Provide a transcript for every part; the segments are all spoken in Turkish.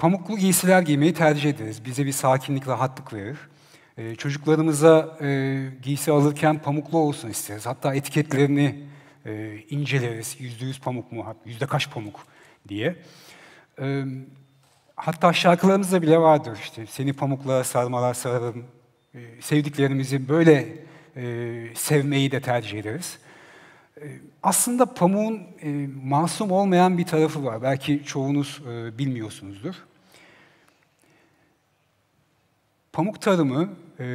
Pamuklu giysiler giymeyi tercih ederiz. Bize bir sakinlik, rahatlık verir. Ee, çocuklarımıza e, giysi alırken pamuklu olsun isteriz. Hatta etiketlerini e, inceleriz. Yüzde yüz pamuk mu, yüzde kaç pamuk diye. E, hatta şarkılarımızda bile vardır. İşte seni pamukla sarmalar sararım. E, sevdiklerimizi böyle e, sevmeyi de tercih ederiz. Ee, aslında pamuğun e, masum olmayan bir tarafı var. Belki çoğunuz e, bilmiyorsunuzdur. Pamuk tarımı e,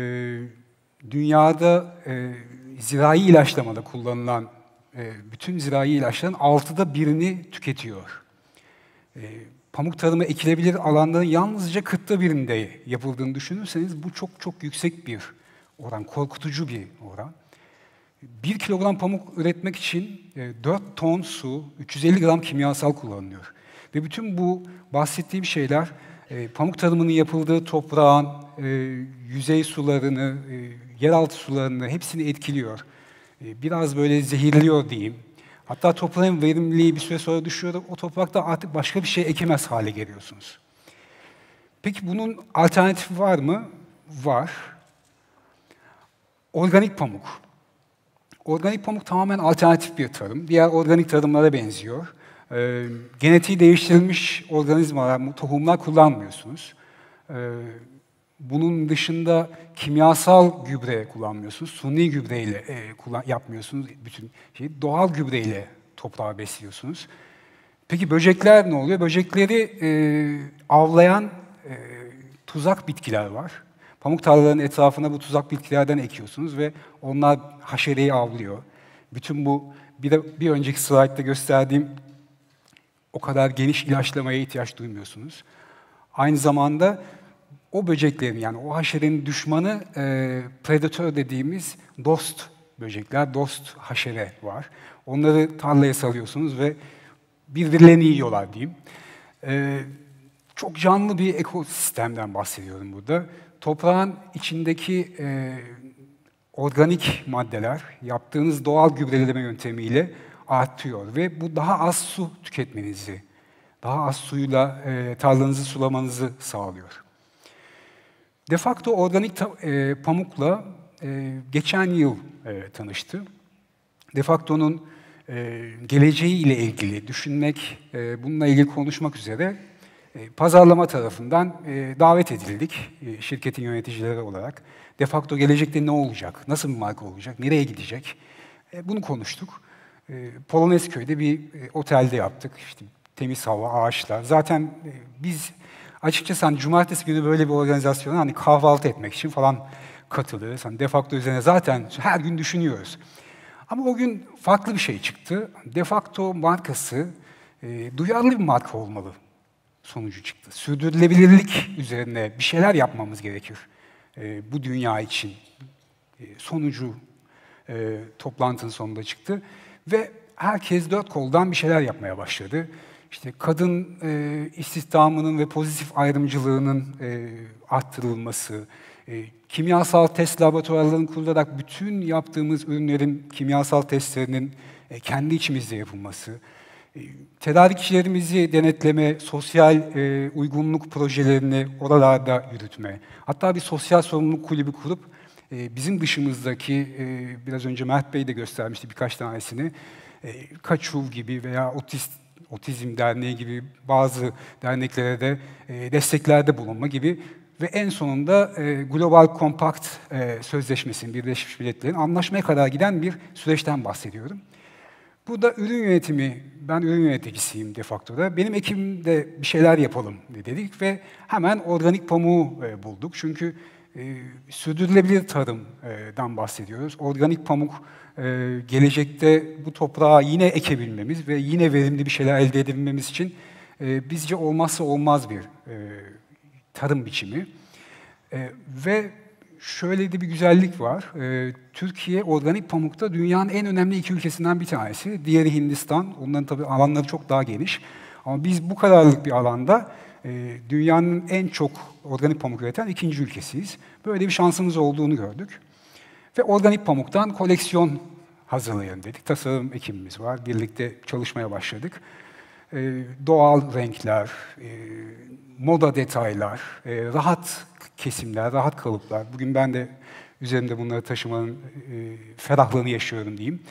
dünyada e, zirai ilaçlamada kullanılan e, bütün zirai ilaçların altıda birini tüketiyor. E, pamuk tarımı ekilebilir alanların yalnızca kırkta birinde yapıldığını düşünürseniz bu çok çok yüksek bir oran, korkutucu bir oran. Bir kilogram pamuk üretmek için 4 e, ton su, 350 gram kimyasal kullanılıyor. Ve bütün bu bahsettiğim şeyler e, pamuk tarımının yapıldığı toprağın e, yüzey sularını, e, yeraltı sularını hepsini etkiliyor. E, biraz böyle zehirliyor diyeyim. Hatta toprağın verimliliği bir süre sonra düşüyor. O toprakta artık başka bir şey ekemez hale geliyorsunuz. Peki bunun alternatifi var mı? Var. Organik pamuk. Organik pamuk tamamen alternatif bir tarım. Diğer organik tarımlara benziyor. E, genetiği değiştirilmiş organizmalar, tohumlar kullanmıyorsunuz. E, bunun dışında kimyasal gübre kullanmıyorsunuz. Suni gübreyle e, kullan yapmıyorsunuz bütün şeyi. Doğal gübreyle toprağı besliyorsunuz. Peki böcekler ne oluyor? Böcekleri e, avlayan e, tuzak bitkiler var. Pamuk tarlalarının etrafına bu tuzak bitkilerden ekiyorsunuz ve onlar haşereyi avlıyor. Bütün bu bir, de, bir önceki slaytta gösterdiğim o kadar geniş ilaçlamaya ihtiyaç duymuyorsunuz. Aynı zamanda o böceklerin yani o haşerenin düşmanı e, predatör dediğimiz dost böcekler, dost haşere var. Onları tarlaya salıyorsunuz ve birbirlerini yiyorlar diyeyim. E, çok canlı bir ekosistemden bahsediyorum burada. Toprağın içindeki e, organik maddeler, yaptığınız doğal gübreleme yöntemiyle artıyor ve bu daha az su tüketmenizi, daha az suyla e, tarlanızı sulamanızı sağlıyor. De facto organik e, pamukla e, geçen yıl e, tanıştı. De facto'nun e, geleceği ile ilgili düşünmek, e, bununla ilgili konuşmak üzere e, pazarlama tarafından e, davet edildik e, şirketin yöneticileri olarak. De facto gelecekte ne olacak, nasıl bir marka olacak, nereye gidecek e, bunu konuştuk. E, Polonezköy'de bir e, otelde yaptık. İşte temiz hava, ağaçlar. Zaten e, biz açıkçası hani cumartesi günü böyle bir organizasyona hani kahvaltı etmek için falan katılırız. Hani defakto üzerine zaten her gün düşünüyoruz. Ama o gün farklı bir şey çıktı. Defakto markası e, duyarlı bir marka olmalı sonucu çıktı. Sürdürülebilirlik üzerine bir şeyler yapmamız gerekir e, bu dünya için. E, sonucu e, toplantının sonunda çıktı. Ve herkes dört koldan bir şeyler yapmaya başladı. İşte kadın e, istihdamının ve pozitif ayrımcılığının e, arttırılması, e, kimyasal test laboratuvarlarının kurularak bütün yaptığımız ürünlerin kimyasal testlerinin e, kendi içimizde yapılması, e, tedarikçilerimizi denetleme, sosyal e, uygunluk projelerini oralarda yürütme, hatta bir sosyal sorumluluk kulübü kurup ee, bizim dışımızdaki, e, biraz önce Mert Bey de göstermişti birkaç tanesini, ee, Kaçul gibi veya Otist, Otizm Derneği gibi bazı derneklere de e, desteklerde bulunma gibi ve en sonunda e, Global Compact Sözleşmesi'nin, Birleşmiş Milletler'in anlaşmaya kadar giden bir süreçten bahsediyorum. Burada ürün yönetimi, ben ürün yöneticisiyim de facto da. Benim ekibimde bir şeyler yapalım dedik ve hemen organik pamuğu bulduk. Çünkü e, sürdürülebilir tarımdan bahsediyoruz. Organik pamuk e, gelecekte bu toprağa yine ekebilmemiz ve yine verimli bir şeyler elde edebilmemiz için e, bizce olmazsa olmaz bir e, tarım biçimi. ve şöyle de bir güzellik var. Türkiye organik pamukta dünyanın en önemli iki ülkesinden bir tanesi. Diğeri Hindistan. Onların tabii alanları çok daha geniş. Ama biz bu kadarlık bir alanda ee, dünyanın en çok organik pamuk üreten ikinci ülkesiyiz. Böyle bir şansımız olduğunu gördük. Ve organik pamuktan koleksiyon hazırlayın dedik. Tasarım ekibimiz var. Birlikte çalışmaya başladık. Ee, doğal renkler, e, moda detaylar, e, rahat kesimler, rahat kalıplar. Bugün ben de üzerimde bunları taşımanın e, ferahlığını yaşıyorum diyeyim.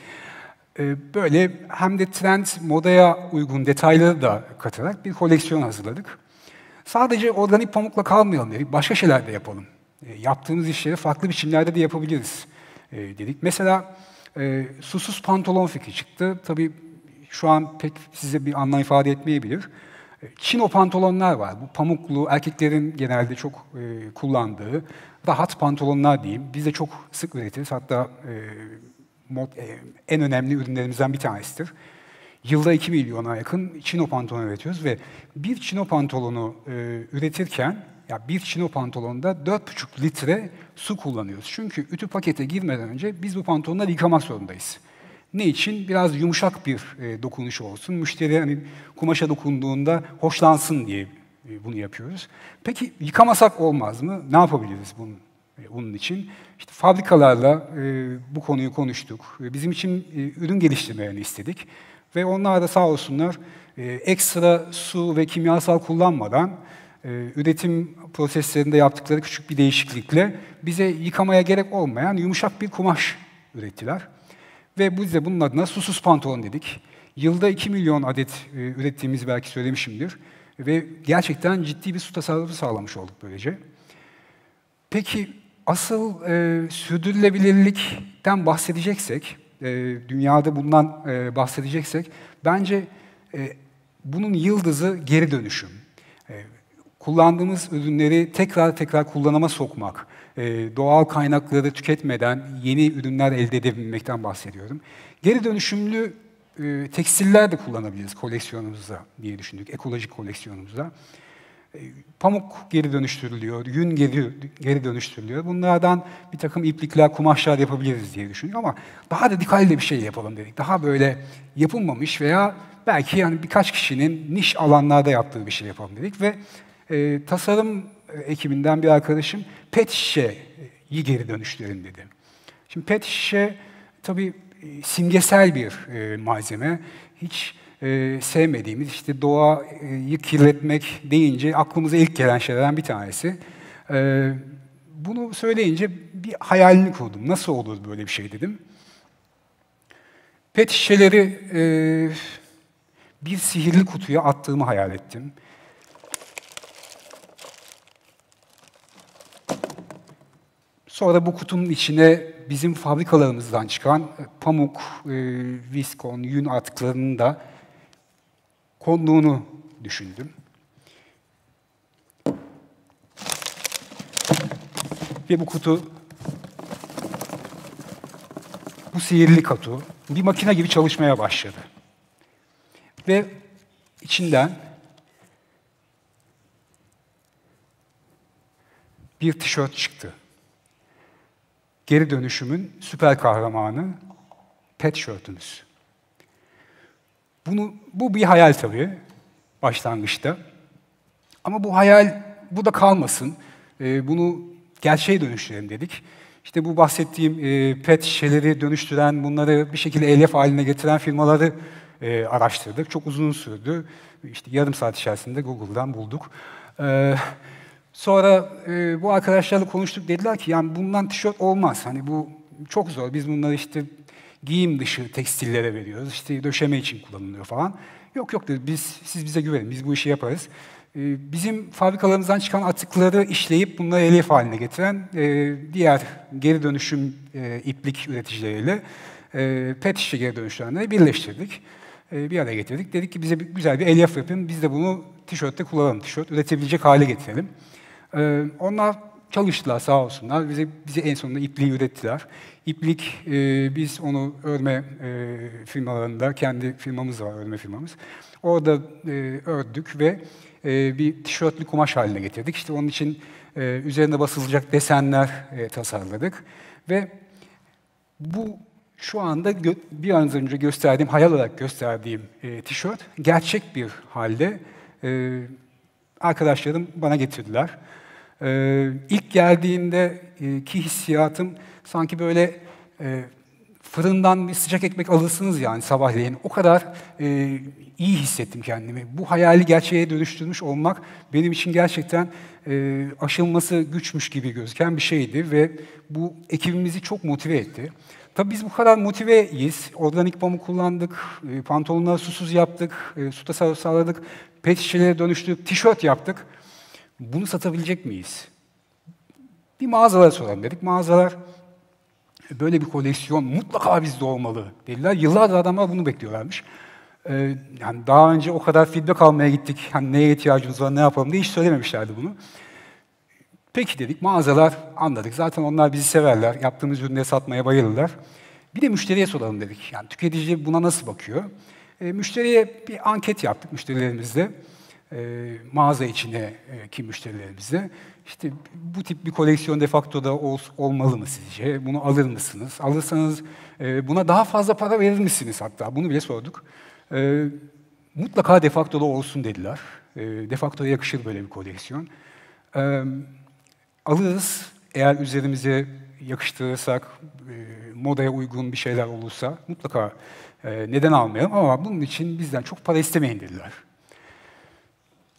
E, böyle hem de trend modaya uygun detayları da katarak bir koleksiyon hazırladık sadece organik pamukla kalmayalım dedik. Başka şeyler de yapalım. E, yaptığımız işleri farklı biçimlerde de yapabiliriz e, dedik. Mesela e, susuz pantolon fikri çıktı. Tabii şu an pek size bir anlam ifade etmeyebilir. E, Çino pantolonlar var. Bu pamuklu, erkeklerin genelde çok e, kullandığı rahat pantolonlar diyeyim. Biz de çok sık üretiriz. Hatta e, mod, e, en önemli ürünlerimizden bir tanesidir. Yılda 2 milyona yakın çino pantolon üretiyoruz ve bir çino pantolonu e, üretirken ya bir çino pantolonda 4,5 litre su kullanıyoruz. Çünkü ütü pakete girmeden önce biz bu pantolonları yıkamak zorundayız. Ne için? Biraz yumuşak bir e, dokunuş olsun. Müşteri hani kumaşa dokunduğunda hoşlansın diye e, bunu yapıyoruz. Peki yıkamasak olmaz mı? Ne yapabiliriz e, bunun? Onun için işte fabrikalarla e, bu konuyu konuştuk. E, bizim için e, ürün geliştirmelerini istedik. Ve onlar da sağ olsunlar e, ekstra su ve kimyasal kullanmadan e, üretim proseslerinde yaptıkları küçük bir değişiklikle bize yıkamaya gerek olmayan yumuşak bir kumaş ürettiler. Ve biz de bunun adına susuz pantolon dedik. Yılda 2 milyon adet e, ürettiğimiz belki söylemişimdir. Ve gerçekten ciddi bir su tasarrufu sağlamış olduk böylece. Peki asıl e, sürdürülebilirlikten bahsedeceksek, e, dünyada bundan e, bahsedeceksek bence e, bunun yıldızı geri dönüşüm. Kullandığımız ürünleri tekrar tekrar kullanıma sokmak, doğal kaynakları tüketmeden yeni ürünler elde edebilmekten bahsediyorum. Geri dönüşümlü tekstiller de kullanabiliriz koleksiyonumuza diye düşündük, ekolojik koleksiyonumuza. E, pamuk geri dönüştürülüyor, yün geri, geri dönüştürülüyor. Bunlardan bir takım iplikler, kumaşlar yapabiliriz diye düşünüyor ama daha radikal de bir şey yapalım dedik. Daha böyle yapılmamış veya belki yani birkaç kişinin niş alanlarda yaptığı bir şey yapalım dedik ve e, tasarım ekibinden bir arkadaşım pet şişeyi geri dönüştürelim dedi. Şimdi pet şişe tabii e, simgesel bir e, malzeme. Hiç e, sevmediğimiz işte doğayı kirletmek deyince aklımıza ilk gelen şeylerden bir tanesi. E, bunu söyleyince bir hayalini kurdum. Nasıl olur böyle bir şey dedim. Pet şişeleri e, bir sihirli kutuya attığımı hayal ettim. Sonra bu kutunun içine bizim fabrikalarımızdan çıkan pamuk, e, viskon, yün atıklarını da konduğunu düşündüm. Ve bu kutu, bu sihirli kutu bir makine gibi çalışmaya başladı. Ve içinden bir tişört çıktı. Geri dönüşümün süper kahramanı pet şörtümüz. Bunu, bu bir hayal tabii başlangıçta. Ama bu hayal bu da kalmasın. E, bunu gerçeğe dönüştürelim dedik. İşte bu bahsettiğim e, pet şişeleri dönüştüren, bunları bir şekilde elyaf haline getiren firmaları e, araştırdık. Çok uzun sürdü. İşte yarım saat içerisinde Google'dan bulduk. E, sonra e, bu arkadaşlarla konuştuk. Dediler ki yani bundan tişört olmaz. Hani bu çok zor. Biz bunları işte giyim dışı tekstillere veriyoruz. İşte döşeme için kullanılıyor falan. Yok yok dedi biz siz bize güvenin. Biz bu işi yaparız. E, bizim fabrikalarımızdan çıkan atıkları işleyip bunları elif haline getiren e, diğer geri dönüşüm e, iplik üreticileriyle e, pet şişe geri dönüşümlerini birleştirdik. E, bir araya getirdik. Dedik ki bize bir, güzel bir elyaf yapın. Biz de bunu tişörtte kullanalım. Tişört üretebilecek hale getirelim. E, onlar Çalıştılar sağ olsunlar. Bize bizi en sonunda ipliği ürettiler. İplik, e, biz onu örme e, firmalarında, kendi firmamız var, örme firmamız. Orada e, ördük ve e, bir tişörtlü kumaş haline getirdik. İşte onun için e, üzerine basılacak desenler e, tasarladık. Ve bu şu anda bir an önce gösterdiğim, hayal olarak gösterdiğim e, tişört gerçek bir halde e, arkadaşlarım bana getirdiler. Ee, ilk geldiğindeki e, hissiyatım sanki böyle e, fırından bir sıcak ekmek alırsınız yani sabahleyin. O kadar e, iyi hissettim kendimi. Bu hayali gerçeğe dönüştürmüş olmak benim için gerçekten e, aşılması güçmüş gibi gözüken bir şeydi ve bu ekibimizi çok motive etti. Tabii biz bu kadar motiveyiz. Organik pamuk kullandık, e, pantolonları susuz yaptık, e, su tasarrufu sağladık, pet şişeleri dönüştürüp tişört yaptık. Bunu satabilecek miyiz? Bir mağazalara soralım dedik. Mağazalar e, böyle bir koleksiyon mutlaka bizde olmalı dediler. Yıllardır adamlar bunu bekliyorlarmış. Ee, yani daha önce o kadar feedback almaya gittik. Hani neye ihtiyacımız var, ne yapalım diye hiç söylememişlerdi bunu. Peki dedik mağazalar anladık. Zaten onlar bizi severler. Yaptığımız ürünleri satmaya bayılırlar. Bir de müşteriye soralım dedik. Yani tüketici buna nasıl bakıyor? E, müşteriye bir anket yaptık müşterilerimizle e, mağaza içine e, ki müşterilerimize işte bu tip bir koleksiyon de facto da ol, olmalı mı sizce? Bunu alır mısınız? Alırsanız e, buna daha fazla para verir misiniz hatta? Bunu bile sorduk. E, mutlaka de facto da olsun dediler. E, de facto'ya yakışır böyle bir koleksiyon. E, alırız eğer üzerimize yakıştırırsak, e, modaya uygun bir şeyler olursa mutlaka e, neden almayalım ama bunun için bizden çok para istemeyin dediler.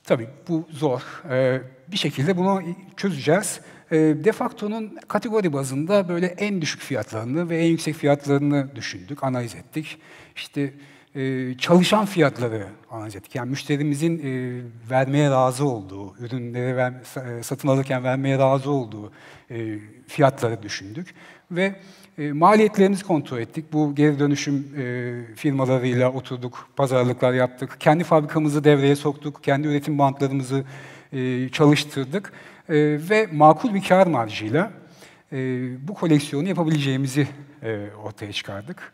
Tabii bu zor. Ee, bir şekilde bunu çözeceğiz. Ee, de facto'nun kategori bazında böyle en düşük fiyatlarını ve en yüksek fiyatlarını düşündük, analiz ettik. İşte e, çalışan fiyatları analiz ettik. Yani müşterimizin e, vermeye razı olduğu, ürünleri ver, e, satın alırken vermeye razı olduğu e, fiyatları düşündük ve e, maliyetlerimizi kontrol ettik. Bu geri dönüşüm e, firmalarıyla oturduk, pazarlıklar yaptık. Kendi fabrikamızı devreye soktuk, kendi üretim bantlarımızı e, çalıştırdık e, ve makul bir kar marjıyla bu koleksiyonu yapabileceğimizi ortaya çıkardık.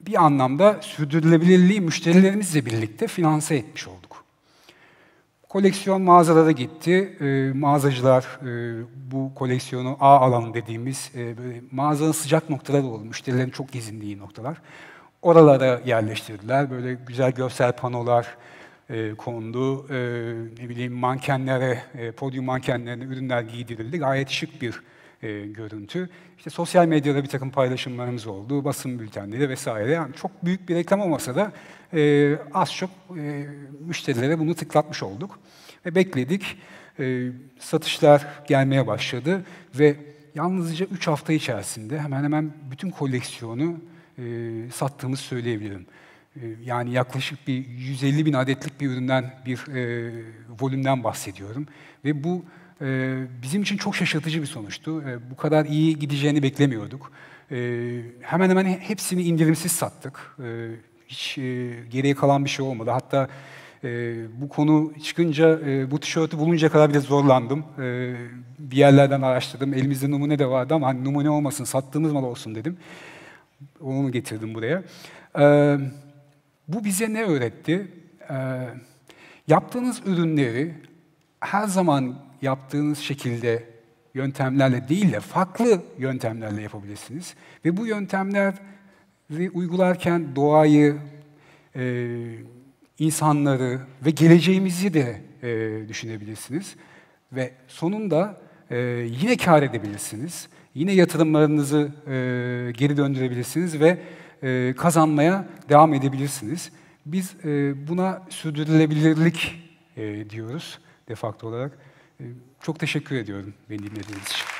bir anlamda sürdürülebilirliği müşterilerimizle birlikte finanse etmiş olduk. Koleksiyon mağazalara gitti. Ee, mağazacılar e, bu koleksiyonu A alan dediğimiz e, mağazanın sıcak noktaları oldu. Müşterilerin çok gezindiği noktalar. Oralara yerleştirdiler. Böyle güzel görsel panolar e, kondu. ne bileyim mankenlere, e, podyum mankenlerine ürünler giydirildi. Gayet şık bir e, görüntü. İşte sosyal medyada bir takım paylaşımlarımız oldu, basın bültenleri vesaire. Yani çok büyük bir reklam olmasa da e, az çok e, müşterilere bunu tıklatmış olduk. Ve bekledik, e, satışlar gelmeye başladı ve yalnızca 3 hafta içerisinde hemen hemen bütün koleksiyonu e, sattığımızı söyleyebilirim. E, yani yaklaşık bir 150 bin adetlik bir üründen, bir e, volümden bahsediyorum. Ve bu ee, bizim için çok şaşırtıcı bir sonuçtu. Ee, bu kadar iyi gideceğini beklemiyorduk. Ee, hemen hemen hepsini indirimsiz sattık. hiç e, geriye kalan bir şey olmadı. Hatta e, bu konu çıkınca, e, bu tişörtü bulunca kadar bile zorlandım. bir yerlerden araştırdım. Elimizde numune de vardı ama hani numune olmasın, sattığımız mal olsun dedim. Onu getirdim buraya. bu bize ne öğretti? yaptığınız ürünleri her zaman yaptığınız şekilde yöntemlerle değil de farklı yöntemlerle yapabilirsiniz. Ve bu yöntemleri uygularken doğayı, e, insanları ve geleceğimizi de e, düşünebilirsiniz. Ve sonunda e, yine kar edebilirsiniz. Yine yatırımlarınızı e, geri döndürebilirsiniz ve e, kazanmaya devam edebilirsiniz. Biz e, buna sürdürülebilirlik e, diyoruz de facto olarak. Ee, çok teşekkür ediyorum beni dinlediğiniz için.